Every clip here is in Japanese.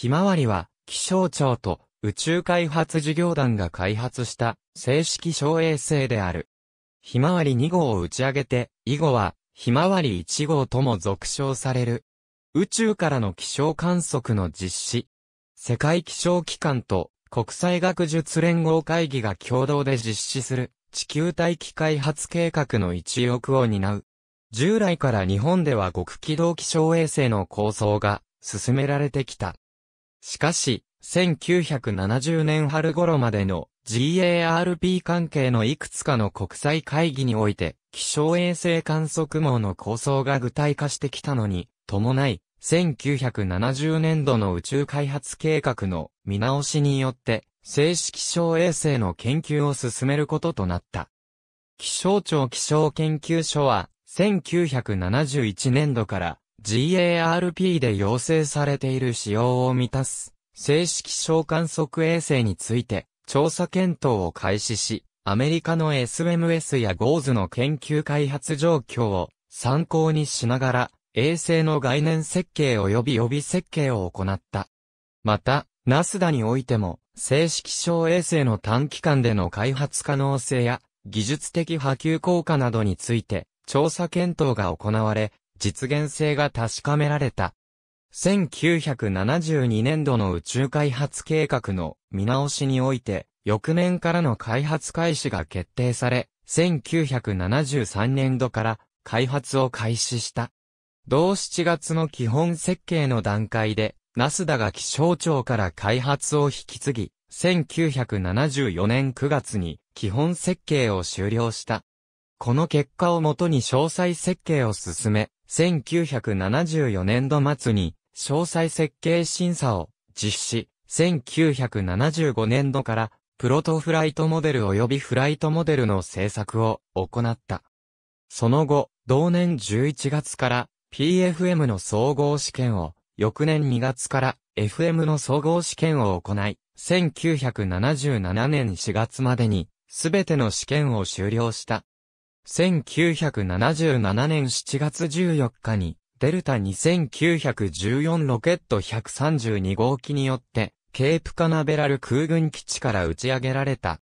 ひまわりは、気象庁と宇宙開発事業団が開発した正式小衛星である。ひまわり2号を打ち上げて、以後は、ひまわり1号とも俗称される。宇宙からの気象観測の実施。世界気象機関と国際学術連合会議が共同で実施する地球大気開発計画の一翼を担う。従来から日本では極軌道気象衛星の構想が進められてきた。しかし、1970年春頃までの GARP 関係のいくつかの国際会議において、気象衛星観測網の構想が具体化してきたのに、伴い、1970年度の宇宙開発計画の見直しによって、正式気象衛星の研究を進めることとなった。気象庁気象研究所は、1971年度から GARP で要請されている仕様を満たす、正式小観測衛星について、調査検討を開始し、アメリカの SMS や GOES の研究開発状況を参考にしながら、衛星の概念設計及び予備設計を行った。また、ナスダにおいても、正式小衛星の短期間での開発可能性や、技術的波及効果などについて、調査検討が行われ、実現性が確かめられた。1972年度の宇宙開発計画の見直しにおいて、翌年からの開発開始が決定され、1973年度から開発を開始した。同7月の基本設計の段階で、ナスダが気象庁から開発を引き継ぎ、1974年9月に基本設計を終了した。この結果をもとに詳細設計を進め、1974年度末に詳細設計審査を実施、1975年度からプロトフライトモデル及びフライトモデルの制作を行った。その後、同年11月から PFM の総合試験を、翌年2月から FM の総合試験を行い、1977年4月までに、すべての試験を終了した。1977年7月14日に、デルタ2914ロケット132号機によって、ケープカナベラル空軍基地から打ち上げられた。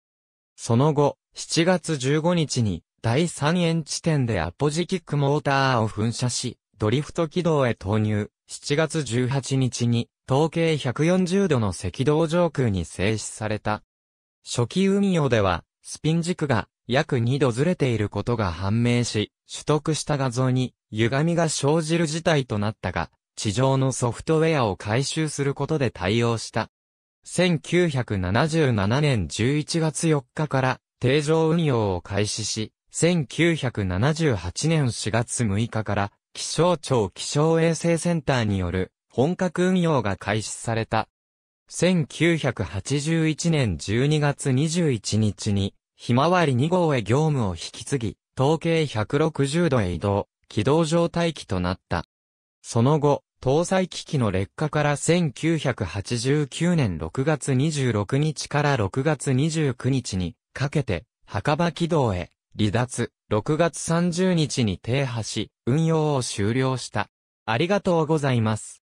その後、7月15日に、第3円地点でアポジキックモーターを噴射し、ドリフト軌道へ投入。7月18日に、統計140度の赤道上空に静止された。初期運用では、スピン軸が約2度ずれていることが判明し、取得した画像に歪みが生じる事態となったが、地上のソフトウェアを回収することで対応した。1977年11月4日から定常運用を開始し、1978年4月6日から気象庁気象衛星センターによる本格運用が開始された。1981年12月21日にひまわり2号へ業務を引き継ぎ、統計160度へ移動、軌道状態機となった。その後、搭載機器の劣化から1989年6月26日から6月29日にかけて墓場軌道へ離脱、6月30日に停波し運用を終了した。ありがとうございます。